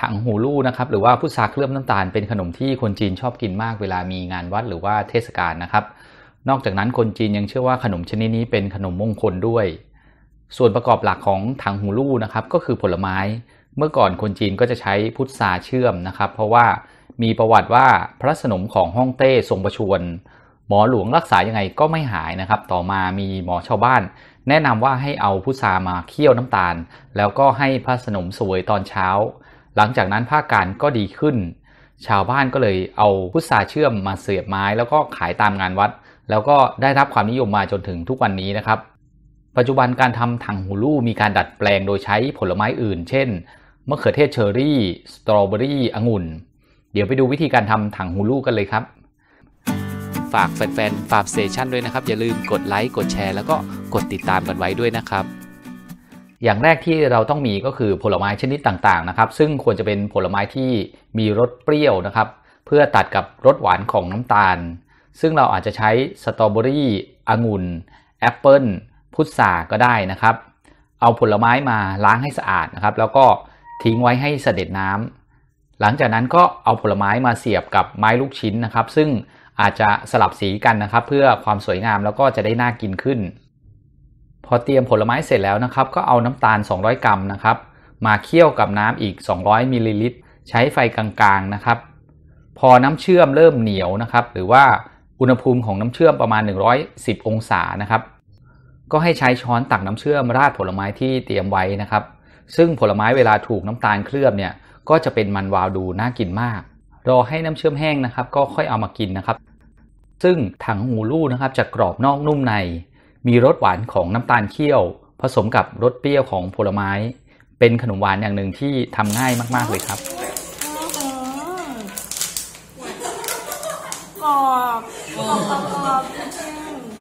ถังหูลู่นะครับหรือว่าพุทราเคลือบน้ำตาลเป็นขนมที่คนจีนชอบกินมาก เวลามีงานวัดหรือว่าเทศกาลนะครับ นอกจากนั้นคนจีนยังเชื่อว่าขนมชนิดนี้เป็นขนมมงคลด้วย ส่วนประกอบหลักของถังหูลู่นะครับก็คือผลไม้ เมื่อก่อนคนจีนก็จะใช้พุทราเชื่อมนะครับ เพราะว่ามีประวัติว่าพระสนมของฮ่องเต้ทรงประชวรหมอหลวงรักษายังไงก็ไม่หายนะครับต่อมามีหมอชาวบ้าน แนะนำว่าให้เอาพุทรามาเคี่ยวน้ำตาล แล้วก็ให้พระสนมสวยตอนเช้าหลังจากนั้นภาคการก็ดีขึ้น ชาวบ้านก็เลยเอาพุทราเชื่อมมาเสียบไม้แล้วก็ขายตามงานวัด แล้วก็ได้รับความนิยมมาจนถึงทุกวันนี้นะครับ ปัจจุบันการทำถังหูลู่มีการดัดแปลงโดยใช้ผลไม้อื่น เช่นมะเขือเทศเชอรี่ สตรอเบอรี่ องุ่น เดี๋ยวไปดูวิธีการทำถังหูลู่กันเลยครับ ฝากแฟนๆฟาร์มสเตชันด้วยนะครับ อย่าลืมกดไลค์ กดแชร์แล้วก็กดติดตามกันไว้ด้วยนะครับอย่างแรกที่เราต้องมีก็คือผลไม้ชนิดต่างๆนะครับซึ่งควรจะเป็นผลไม้ที่มีรสเปรี้ยวนะครับเพื่อตัดกับรสหวานของน้ำตาล ซึ่งเราอาจจะใช้สตรอเบอรี่องุ่นแอปเปิลพุทราก็ได้นะครับ เอาผลไม้มาล้างให้สะอาดนะครับแล้วก็ทิ้งไว้ให้สเสด็จน้ำหลังจากนั้นก็เอาผลไม้มาเสียบกับไม้ลูกชิ้นนะครับ ซึ่งอาจจะสลับสีกันนะครับเพื่อความสวยงามแล้วก็จะได้น่ากินขึ้นพอเตรียมผลไม้เสร็จแล้วนะครับก็เอาน้ำตาล 200 กรัมนะครับมาเคี่ยวกับน้ำอีก 200 มิลลิลิตรใช้ไฟกลางๆนะครับ พอน้ำเชื่อมเริ่มเหนียวนะครับหรือว่าอุณหภูมิของน้ำเชื่อมประมาณ 110 องศานะครับก็ให้ใช้ช้อนตักน้ำเชื่อมราดผลไม้ที่เตรียมไว้นะครับ ซึ่งผลไม้เวลาถูกน้ำตาลเคลือบเนี่ยก็จะเป็นมันวาวดูน่ากินมาก รอให้น้ำเชื่อมแห้งนะครับ ก็ค่อยเอามากินนะครับ ซึ่งถังหูลู่นะครับจะกรอบนอกนุ่มในมีรสหวานของน้ำตาลเคี่ยว ผสมกับรสเปรี้ยวของผลไม้ เป็นขนมหวานอย่างหนึ่งที่ทำง่ายมาก ๆเลยครับกรอบกรอบกรอบ